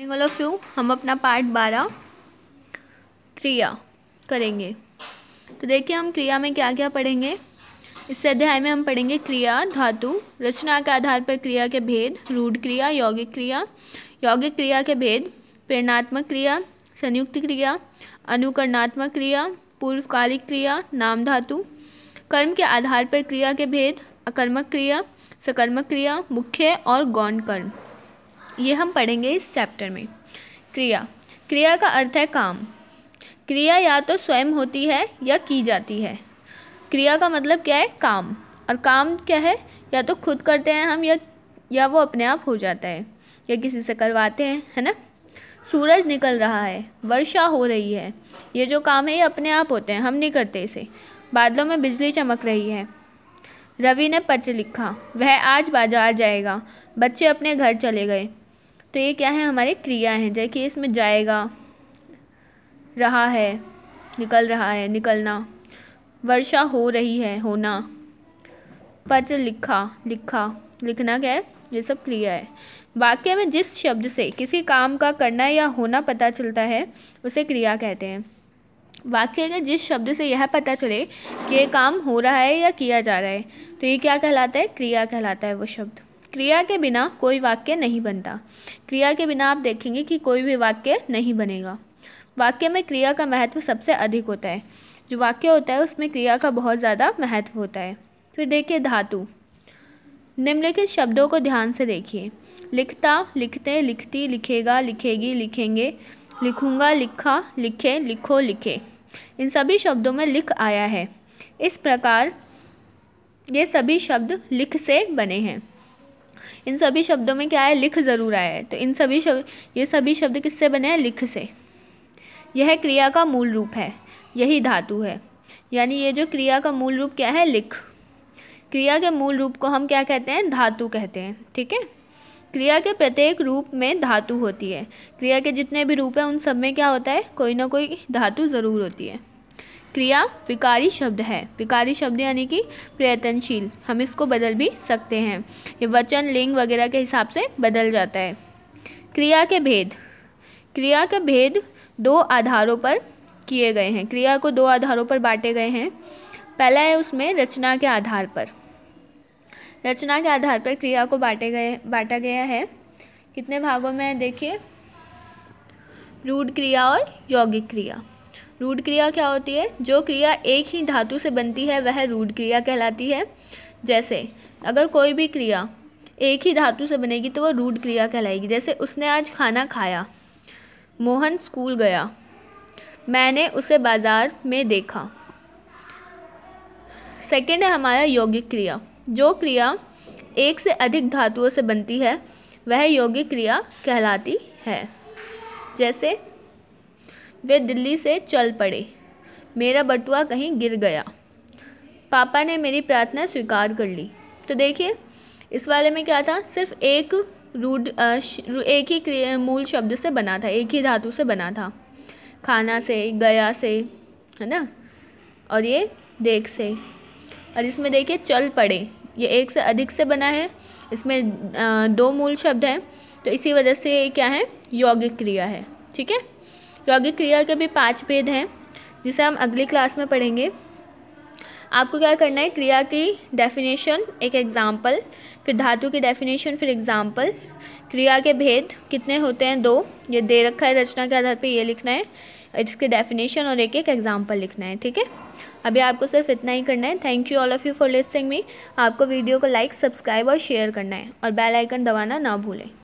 morning all of you हम अपना part बारह क्रिया करेंगे तो देखिए हम क्रिया में क्या क्या पढ़ेंगे इस अध्याय में हम पढ़ेंगे क्रिया धातु रचना के आधार पर क्रिया के भेद रूढ़ क्रिया यौगिक क्रिया यौगिक क्रिया के भेद प्रेरणात्मक क्रिया संयुक्त क्रिया अनुकरणात्मक क्रिया पूर्वकालिक क्रिया नाम धातु कर्म के आधार पर क्रिया के भेद अकर्मक क्रिया सकर्मक क्रिया मुख्य और गौण कर्म ये हम पढ़ेंगे इस चैप्टर में क्रिया क्रिया का अर्थ है काम क्रिया या तो स्वयं होती है या की जाती है क्रिया का मतलब क्या है काम और काम क्या है या तो खुद करते हैं हम या या वो अपने आप हो जाता है या किसी से करवाते हैं है ना सूरज निकल रहा है वर्षा हो रही है ये जो काम है ये अपने आप होते हैं हम नहीं करते इसे बादलों में बिजली चमक रही है रवि ने पत्र लिखा वह आज बाजार जाएगा बच्चे अपने घर चले गए तो ये क्या है हमारे क्रिया हैं जैसे कि इसमें जाएगा रहा है निकल रहा है निकलना वर्षा हो रही है होना पत्र लिखा लिखा लिखना क्या है ये सब क्रिया है वाक्य में जिस शब्द से किसी काम का करना या होना पता चलता है उसे क्रिया कहते हैं वाक्य के जिस शब्द से यह पता चले कि ये काम हो रहा है या किया जा रहा है तो ये क्या कहलाता है क्रिया कहलाता है वो शब्द क्रिया के बिना कोई वाक्य नहीं बनता क्रिया के बिना आप देखेंगे कि कोई भी वाक्य नहीं बनेगा वाक्य में क्रिया का महत्व सबसे अधिक होता है जो वाक्य होता है उसमें क्रिया का बहुत ज़्यादा महत्व होता है फिर देखिए धातु निम्नलिखित शब्दों को ध्यान से देखिए लिखता लिखते लिखती लिखेगा लिखेगी लिखेंगे लिखूंगा लिखा लिखे लिखो लिखे इन सभी शब्दों में लिख आया है इस प्रकार ये सभी शब्द लिख से बने हैं इन सभी शब्दों में क्या है लिख ज़रूर आया है तो इन सभी शब्द ये सभी शब्द किससे बने हैं लिख से यह क्रिया का मूल रूप है यही धातु है यानी ये जो क्रिया का मूल रूप क्या है लिख क्रिया के मूल रूप को हम क्या कहते हैं धातु कहते हैं ठीक है क्रिया के प्रत्येक रूप में धातु होती है क्रिया के जितने भी रूप हैं उन सब में क्या होता है कोई ना कोई धातु ज़रूर होती है क्रिया विकारी शब्द है विकारी शब्द यानी कि प्रयत्नशील हम इसको बदल भी सकते हैं ये वचन लिंग वगैरह के हिसाब से बदल जाता है क्रिया के भेद क्रिया के भेद दो आधारों पर किए गए हैं क्रिया को दो आधारों पर बांटे गए हैं पहला है उसमें रचना के आधार पर रचना के आधार पर क्रिया को बांटे गए बांटा गया है कितने भागों में देखिए रूढ़ क्रिया और यौगिक क्रिया रूढ़ क्रिया क्या होती है जो क्रिया एक ही धातु से बनती है वह रूढ़ क्रिया कहलाती है जैसे अगर कोई भी क्रिया एक ही धातु से बनेगी तो वह रूढ़ क्रिया कहलाएगी जैसे उसने आज खाना खाया मोहन स्कूल गया मैंने उसे बाज़ार में देखा सेकेंड है हमारा यौगिक क्रिया जो क्रिया एक से अधिक धातुओं से बनती है वह यौगिक क्रिया कहलाती है जैसे वे दिल्ली से चल पड़े मेरा बटुआ कहीं गिर गया पापा ने मेरी प्रार्थना स्वीकार कर ली तो देखिए इस वाले में क्या था सिर्फ एक रूड एक ही मूल शब्द से बना था एक ही धातु से बना था खाना से गया से है ना और ये देख से और इसमें देखिए चल पड़े ये एक से अधिक से बना है इसमें दो मूल शब्द हैं तो इसी वजह से ये क्या है यौगिक क्रिया है ठीक है यौगिक क्रिया के भी पाँच भेद हैं जिसे हम अगली क्लास में पढ़ेंगे आपको क्या करना है क्रिया की डेफिनेशन एक एग्ज़ाम्पल फिर धातु की डेफिनेशन फिर एग्ज़ाम्पल क्रिया के भेद कितने होते हैं दो ये दे रखा है रचना के आधार पे ये लिखना है इसके डेफिनेशन और एक एक एग्ज़ाम्पल लिखना है ठीक है अभी आपको सिर्फ इतना ही करना है thank you all of you for listening me आपको वीडियो को लाइक सब्सक्राइब और शेयर करना है और बेलाइकन दबाना ना भूलें